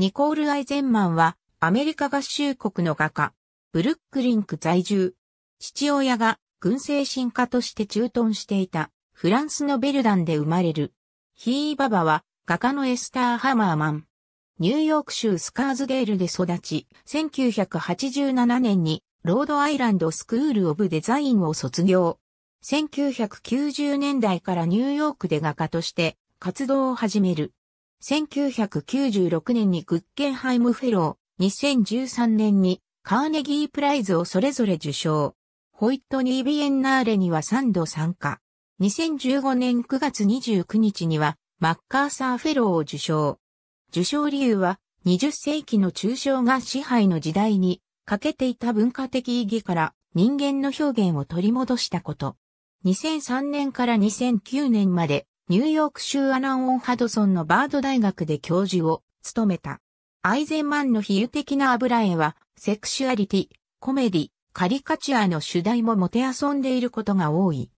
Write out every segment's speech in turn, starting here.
ニコール・アイゼンマンは、アメリカ合衆国の画家、ブルックリンク在住。父親が軍政進化として駐屯していたフランスのベルダンで生まれる。ヒーババは画家のエスター・ハマーマン。ニューヨーク州スカーズデールで育ち、1987年にロードアイランドスクール・オブ・デザインを卒業。1990年代からニューヨークで画家として活動を始める。1996年にグッケンハイムフェロー、2013年にカーネギープライズをそれぞれ受賞。ホイットニー・ビエンナーレには3度参加。2015年9月29日にはマッカーサーフェローを受賞。受賞理由は20世紀の抽象が支配の時代に欠けていた文化的意義から人間の表現を取り戻したこと。2003年から2009年までニューヨーク州アナン・オン・ハドソンのバード大学で教授を務めた。アイゼンマンの比喩的な油絵は、セクシュアリティ、コメディ、カリカチュアの主題ももて遊んでいることが多い。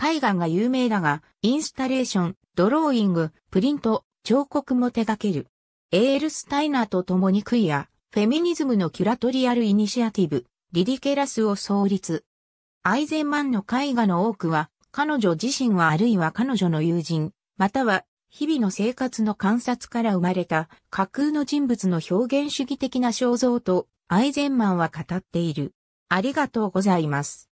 絵画が有名だが、インスタレーション、ドローイング、プリント、彫刻も手掛ける。エール・スタイナーと共にクイア、フェミニズムのキュラトリアル・イニシアティブ、リディケラスを創立。アイゼンマンの絵画の多くは、彼女自身はあるいは彼女の友人、または日々の生活の観察から生まれた架空の人物の表現主義的な肖像とアイゼンマンは語っている。ありがとうございます。